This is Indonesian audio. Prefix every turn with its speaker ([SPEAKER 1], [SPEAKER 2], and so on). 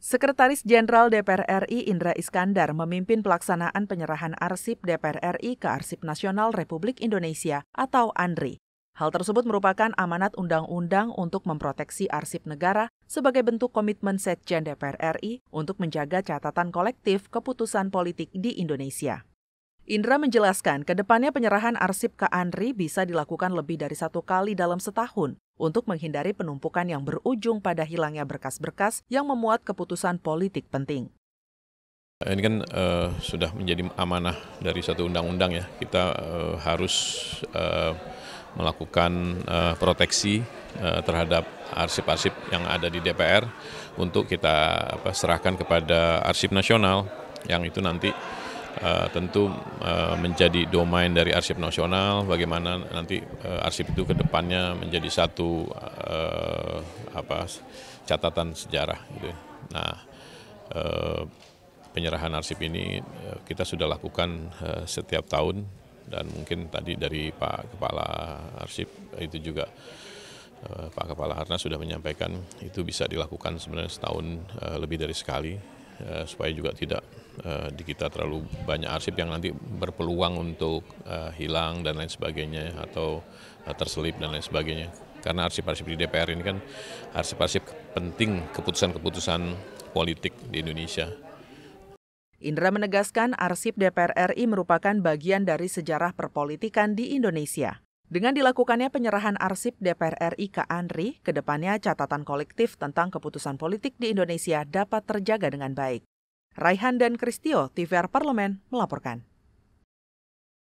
[SPEAKER 1] Sekretaris Jenderal DPR RI Indra Iskandar memimpin pelaksanaan penyerahan arsip DPR RI ke Arsip Nasional Republik Indonesia atau ANRI. Hal tersebut merupakan amanat undang-undang untuk memproteksi arsip negara sebagai bentuk komitmen Setjen DPR RI untuk menjaga catatan kolektif keputusan politik di Indonesia. Indra menjelaskan, kedepannya penyerahan arsip ke Andri bisa dilakukan lebih dari satu kali dalam setahun untuk menghindari penumpukan yang berujung pada hilangnya berkas-berkas yang memuat keputusan politik penting.
[SPEAKER 2] Ini kan uh, sudah menjadi amanah dari satu undang-undang ya, kita uh, harus uh, melakukan uh, proteksi uh, terhadap arsip-arsip yang ada di DPR untuk kita apa, serahkan kepada arsip nasional yang itu nanti Eh, tentu eh, menjadi domain dari arsip nasional bagaimana nanti eh, arsip itu ke depannya menjadi satu apa catatan sejarah gitu. Ya. Nah, penyerahan arsip ini kita sudah lakukan setiap tahun dan mungkin tadi dari Pak Kepala Arsip itu juga Pak Kepala Harna sudah menyampaikan itu bisa dilakukan sebenarnya setahun lebih dari sekali uh, supaya juga tidak uh, di kita terlalu banyak arsip yang nanti berpeluang untuk uh, hilang dan lain sebagainya atau uh, terselip dan lain sebagainya. Karena arsip-arsip di DPR ini kan arsip-arsip penting keputusan-keputusan politik di Indonesia.
[SPEAKER 1] Indra menegaskan arsip DPR RI merupakan bagian dari sejarah perpolitikan di Indonesia. Dengan dilakukannya penyerahan arsip DPR RI ke Andri, kedepannya catatan kolektif tentang keputusan politik di Indonesia dapat terjaga dengan baik. Raihan dan Kristio, TVR Parlemen, melaporkan.